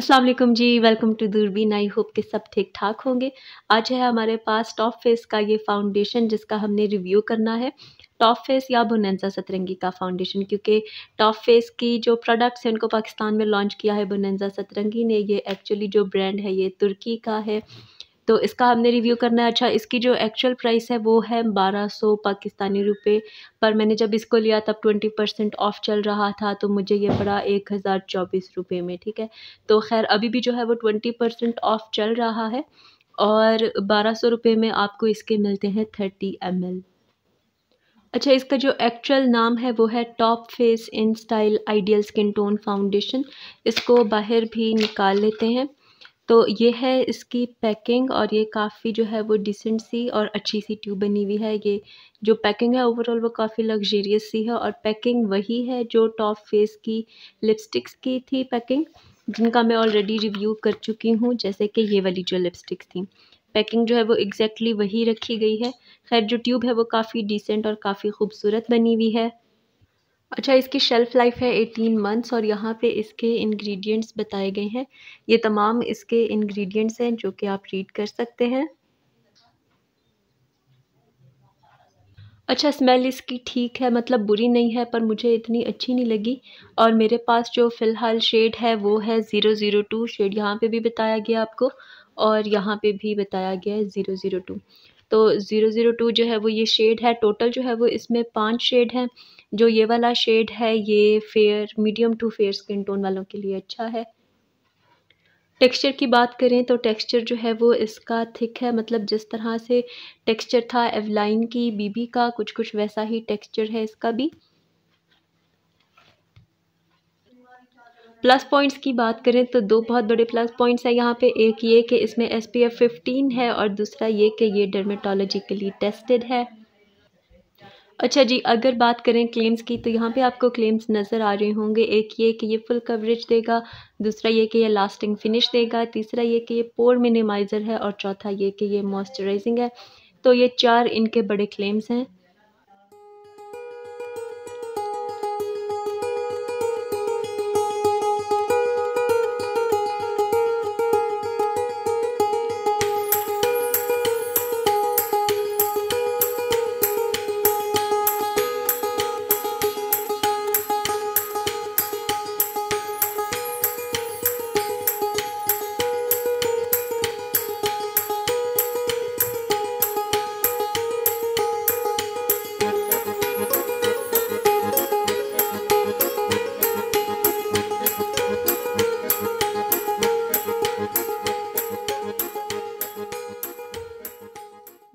अस्सलाम वालेकुम जी welcome to दूरबीन आई होप के सब ठीक ठाक होंगे आज है हमारे पास टॉप फेस का ये फाउंडेशन जिसका हमने रिव्यू करना है टॉप फेस या बुनंजा सतरंगी का फाउंडेशन क्योंकि टॉप फेस की जो प्रोडक्ट्स हैं उनको पाकिस्तान में लॉन्च किया है बुनंजा सतरंगी ने ये एक्चुअली जो ब्रांड है ये तुर्की का है तो इसका हमने रिव्यू करना है अच्छा इसकी जो एक्चुअल प्राइस है वो है बारह सौ पाकिस्तानी रुपये पर मैंने जब इसको लिया तब ट्वेंटी परसेंट ऑफ चल रहा था तो मुझे ये पड़ा एक हज़ार चौबीस रुपये में ठीक है तो खैर अभी भी जो है वो ट्वेंटी परसेंट ऑफ चल रहा है और बारह सौ रुपये में आपको इसके मिलते हैं थर्टी एम एल अच्छा इसका जो एक्चुअल नाम है वो है top face in style ideal skin tone foundation इसको बाहर भी निकाल लेते हैं तो ये है इसकी पैकिंग और ये काफ़ी जो है वो डिसेंट सी और अच्छी सी ट्यूब बनी हुई है ये जो पैकिंग है ओवरऑल वो काफ़ी लग्जेरियस सी है और पैकिंग वही है जो टॉप फेस की लिपस्टिक्स की थी पैकिंग जिनका मैं ऑलरेडी रिव्यू कर चुकी हूँ जैसे कि ये वाली जो लिपस्टिक्स थी पैकिंग जो है वो एग्जैक्टली exactly वही रखी गई है खैर जो ट्यूब है वो काफ़ी डिसेंट और काफ़ी खूबसूरत बनी हुई है अच्छा इसकी शेल्फ़ लाइफ है एटीन मंथ्स और यहाँ पे इसके इंग्रेडिएंट्स बताए गए हैं ये तमाम इसके इंग्रेडिएंट्स हैं जो कि आप रीड कर सकते हैं अच्छा स्मेल इसकी ठीक है मतलब बुरी नहीं है पर मुझे इतनी अच्छी नहीं लगी और मेरे पास जो फ़िलहाल शेड है वो है ज़ीरो ज़ीरो टू शेड यहाँ पे भी बताया गया आपको और यहाँ पे भी बताया गया है ज़ीरो ज़ीरो टू तो ज़ीरो ज़ीरो टू जो है वो ये शेड है टोटल जो है वो इसमें पांच शेड हैं जो ये वाला शेड है ये fair medium to fair skin tone वालों के लिए अच्छा है टेक्सचर की बात करें तो टेक्सचर जो है वो इसका थिक है मतलब जिस तरह से टेक्सचर था एवलाइन की बीबी का कुछ कुछ वैसा ही टेक्सचर है इसका भी प्लस पॉइंट्स की बात करें तो दो बहुत बड़े प्लस पॉइंट्स हैं यहाँ पे एक ये कि इसमें एस पी एफ फिफ्टीन है और दूसरा ये कि ये डर्मेटोलॉजिकली टेस्टेड है अच्छा जी अगर बात करें क्लेम्स की तो यहाँ पे आपको क्लेम्स नज़र आ रहे होंगे एक ये कि ये फुल कवरेज देगा दूसरा ये कि ये लास्टिंग फिनिश देगा तीसरा ये कि ये पोर मिनिमाइज़र है और चौथा ये कि ये मॉइस्चराइजिंग है तो ये चार इनके बड़े क्लेम्स हैं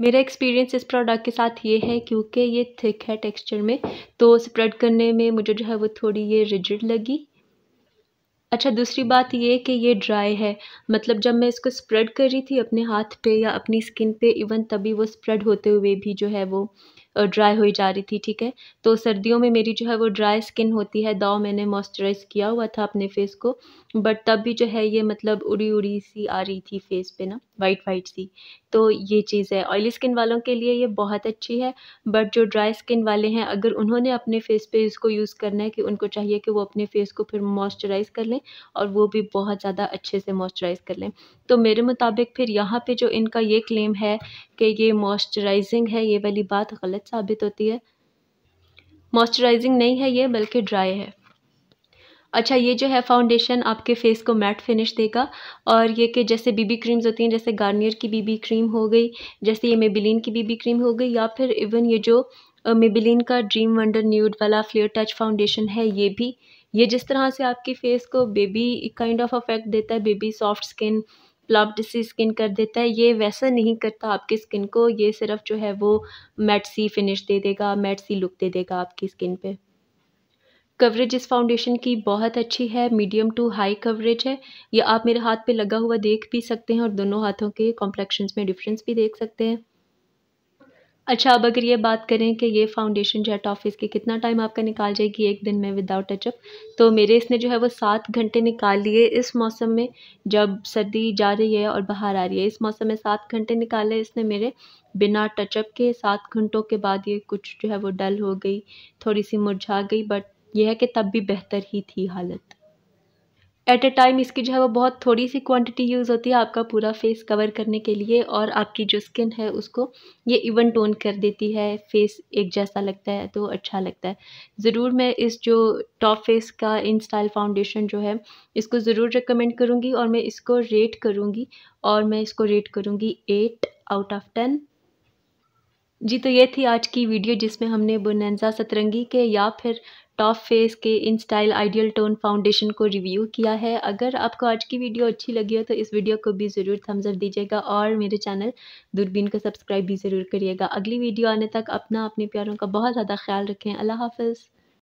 मेरा एक्सपीरियंस इस प्रोडक्ट के साथ ये है क्योंकि ये थिक है टेक्सचर में तो स्प्रेड करने में मुझे जो है वो थोड़ी ये रिजिड लगी अच्छा दूसरी बात ये कि ये ड्राई है मतलब जब मैं इसको स्प्रेड कर रही थी अपने हाथ पे या अपनी स्किन पे इवन तभी वो स्प्रेड होते हुए भी जो है वो ड्राई हुई जा रही थी ठीक है तो सर्दियों में मेरी जो है वो ड्राई स्किन होती है दाव मैंने मॉइस्चराइज़ किया हुआ था अपने फेस को बट तब भी जो है ये मतलब उड़ी उड़ी सी आ रही थी फेस पे ना वाइट वाइट सी तो ये चीज़ है ऑयली स्किन वालों के लिए ये बहुत अच्छी है बट जो ड्राई स्किन वाले हैं अगर उन्होंने अपने फेस पे इसको यूज़ करना है कि उनको चाहिए कि वो अपने फेस को फिर मॉइस्चराइज़ कर लें और वो भी बहुत ज़्यादा अच्छे से मॉइस्चराइज़ कर लें तो मेरे मुताबिक फिर यहाँ पर जो इनका ये क्लेम है कि ये मॉइस्चराइजिंग है ये वाली बात गलत साबित होती है मॉइस्चराइजिंग नहीं है ये बल्कि ड्राई है अच्छा ये जो है फाउंडेशन आपके फेस को मैट फिनिश देगा और ये कि जैसे बीबी क्रीम्स होती हैं जैसे गार्नियर की बीबी क्रीम हो गई जैसे ये मेबिलीन की बीबी क्रीम हो गई या फिर इवन ये जो मेबिलीन का ड्रीम वंडर न्यूड वाला फ्लेयर टच फाउंडेशन है ये भी ये जिस तरह से आपके फेस को बेबी काइंड ऑफ अफेक्ट देता है baby soft skin plumped see skin कर देता है ये वैसा नहीं करता आपकी स्किन को ये सिर्फ जो है वो मैट सी फिनिश दे देगा मैट सी लुक दे देगा आपकी स्किन पे कवरेज इस फाउंडेशन की बहुत अच्छी है मीडियम टू हाई कवरेज है ये आप मेरे हाथ पे लगा हुआ देख भी सकते हैं और दोनों हाथों के कॉम्प्लेक्शन में डिफरेंस भी देख सकते हैं अच्छा अब अगर ये बात करें कि ये फाउंडेशन जेट ऑफिस की कितना टाइम आपका निकाल जाएगी एक दिन में विदाउट टचअप तो मेरे इसने जो है वो सात घंटे निकाल लिए इस मौसम में जब सर्दी जा रही है और बाहर आ रही है इस मौसम में सात घंटे निकाले इसने मेरे बिना टचअप के सात घंटों के बाद ये कुछ जो है वो डल हो गई थोड़ी सी मुरझा गई बट यह है कि तब भी बेहतर ही थी हालत एट ए टाइम इसकी जो है वो बहुत थोड़ी सी क्वांटिटी यूज़ होती है आपका पूरा फेस कवर करने के लिए और आपकी जो स्किन है उसको ये इवन टोन कर देती है फेस एक जैसा लगता है तो अच्छा लगता है ज़रूर मैं इस जो टॉप फेस का इन स्टाइल फाउंडेशन जो है इसको ज़रूर रिकमेंड करूँगी और मैं इसको रेट करूँगी और मैं इसको रेट करूँगी एट आउट ऑफ टेन जी तो ये थी आज की वीडियो जिसमें हमने बुनजा सतरंगी के या फिर टॉप फेस के in style ideal tone foundation को रिव्यू किया है अगर आपको आज की वीडियो अच्छी लगी हो तो इस वीडियो को भी ज़रूर थम्स अप दीजिएगा और मेरे चैनल दूरबीन को सब्सक्राइब भी ज़रूर करिएगा अगली वीडियो आने तक अपना अपने प्यारों का बहुत ज़्यादा ख्याल रखें अल्लाह हाफिज़